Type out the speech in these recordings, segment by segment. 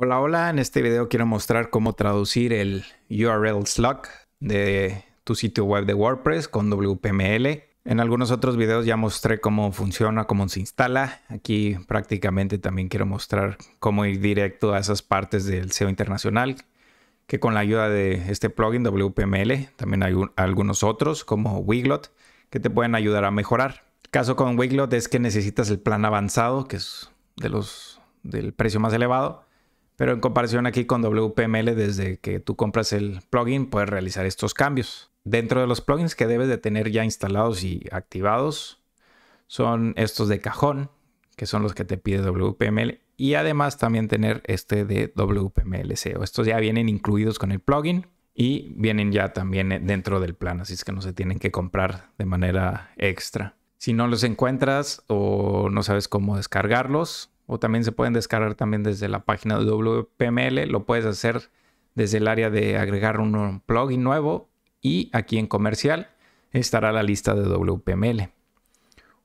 Hola, hola. En este video quiero mostrar cómo traducir el URL slug de tu sitio web de WordPress con WPML. En algunos otros videos ya mostré cómo funciona, cómo se instala. Aquí prácticamente también quiero mostrar cómo ir directo a esas partes del SEO internacional, que con la ayuda de este plugin WPML, también hay algunos otros como Wiglot, que te pueden ayudar a mejorar. El caso con Wiglot es que necesitas el plan avanzado, que es de los, del precio más elevado pero en comparación aquí con WPML, desde que tú compras el plugin, puedes realizar estos cambios. Dentro de los plugins que debes de tener ya instalados y activados, son estos de cajón, que son los que te pide WPML. Y además también tener este de WPML estos ya vienen incluidos con el plugin y vienen ya también dentro del plan, así es que no se tienen que comprar de manera extra. Si no los encuentras o no sabes cómo descargarlos, o también se pueden descargar también desde la página de WPML. Lo puedes hacer desde el área de agregar un plugin nuevo y aquí en comercial estará la lista de WPML.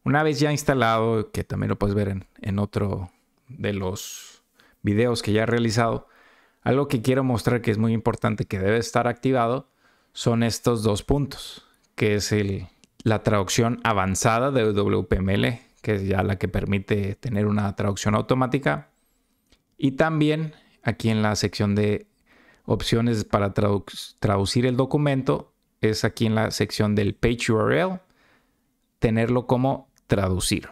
Una vez ya instalado, que también lo puedes ver en, otro de los videos que ya he realizado, algo que quiero mostrar que es muy importante que debe estar activado son estos dos puntos, que es la traducción avanzada de WPML, que es ya la que permite tener una traducción automática. Y también aquí en la sección de opciones para traducir el documento, es aquí en la sección del page URL, tenerlo como traducir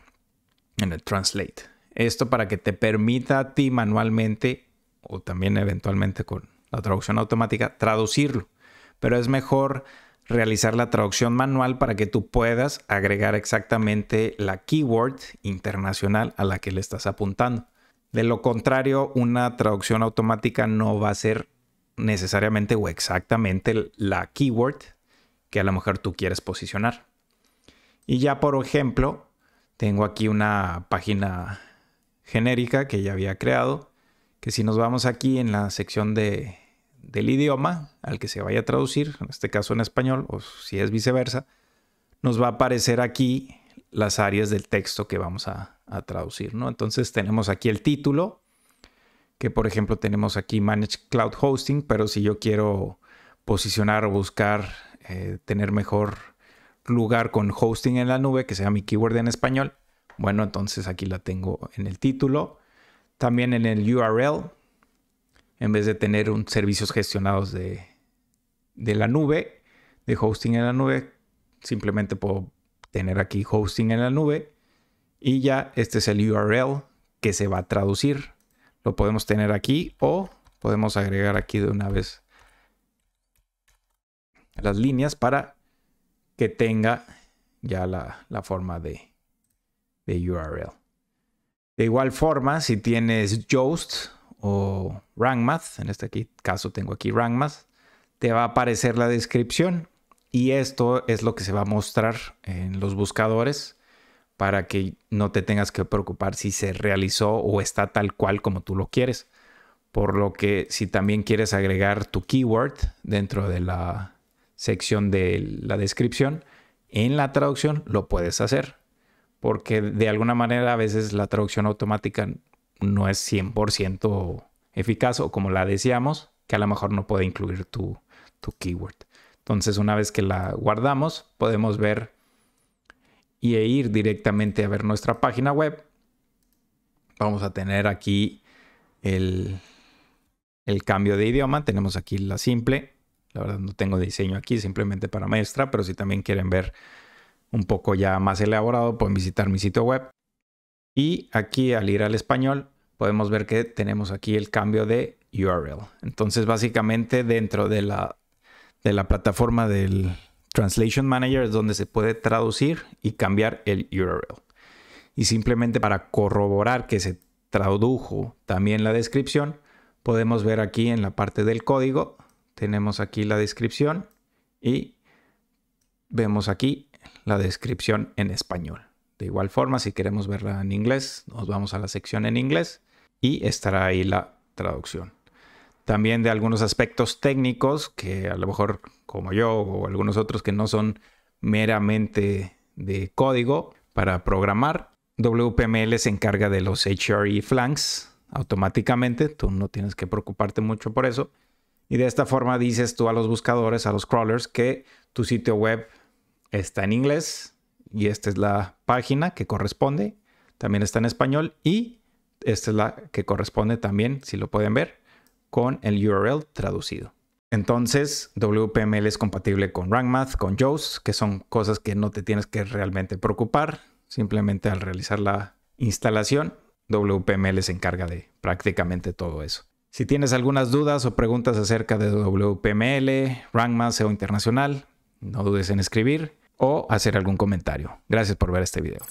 en el translate. Esto para que te permita a ti manualmente o también eventualmente con la traducción automática traducirlo. Pero es mejor realizar la traducción manual para que tú puedas agregar exactamente la keyword internacional a la que le estás apuntando. De lo contrario, una traducción automática no va a ser necesariamente o exactamente la keyword que a lo mejor tú quieres posicionar. Y ya, por ejemplo, tengo aquí una página genérica que ya había creado, que si nos vamos aquí en la sección de del idioma al que se vaya a traducir, en este caso en español, o si es viceversa, nos va a aparecer aquí las áreas del texto que vamos a, traducir, ¿no? Entonces tenemos aquí el título, que por ejemplo tenemos aquí Manage Cloud Hosting, pero si yo quiero posicionar o buscar eh, tener mejor lugar con hosting en la nube, que sea mi keyword en español, bueno, entonces aquí la tengo en el título. También en el URL en vez de tener un, servicios gestionados de, la nube, de hosting en la nube, simplemente puedo tener aquí hosting en la nube y ya este es el URL que se va a traducir. Lo podemos tener aquí o podemos agregar aquí de una vez las líneas para que tenga ya la, forma de, de, URL. De igual forma, si tienes Yoast, o Rank Math, en este caso tengo aquí Rank Math, te va a aparecer la descripción y esto es lo que se va a mostrar en los buscadores para que no te tengas que preocupar si se realizó o está tal cual como tú lo quieres. Por lo que si también quieres agregar tu keyword dentro de la sección de la descripción, en la traducción lo puedes hacer. Porque de alguna manera a veces la traducción automática no es 100% eficaz o como la deseamos, que a lo mejor no puede incluir tu, keyword. Entonces, una vez que la guardamos, podemos ver y e ir directamente a ver nuestra página web. Vamos a tener aquí el, el cambio de idioma. Tenemos aquí la simple. La verdad no tengo diseño aquí, simplemente para maestra, pero si también quieren ver un poco ya más elaborado, pueden visitar mi sitio web. Y aquí al ir al español, podemos ver que tenemos aquí el cambio de URL. Entonces, básicamente dentro de la, de la plataforma del Translation Manager es donde se puede traducir y cambiar el URL. Y simplemente para corroborar que se tradujo también la descripción, podemos ver aquí en la parte del código, tenemos aquí la descripción y vemos aquí la descripción en español. De igual forma, si queremos verla en inglés, nos vamos a la sección en inglés y estará ahí la traducción. También de algunos aspectos técnicos que a lo mejor como yo o algunos otros que no son meramente de código para programar. WPML se encarga de los HRE flanks automáticamente, tú no tienes que preocuparte mucho por eso. Y de esta forma dices tú a los buscadores, a los crawlers, que tu sitio web está en inglés y esta es la página que corresponde. También está en español y esta es la que corresponde también, si lo pueden ver, con el URL traducido. Entonces, WPML es compatible con Math, con Joe's, que son cosas que no te tienes que realmente preocupar. Simplemente al realizar la instalación, WPML se encarga de prácticamente todo eso. Si tienes algunas dudas o preguntas acerca de WPML, Math o internacional, no dudes en escribir o hacer algún comentario. Gracias por ver este video.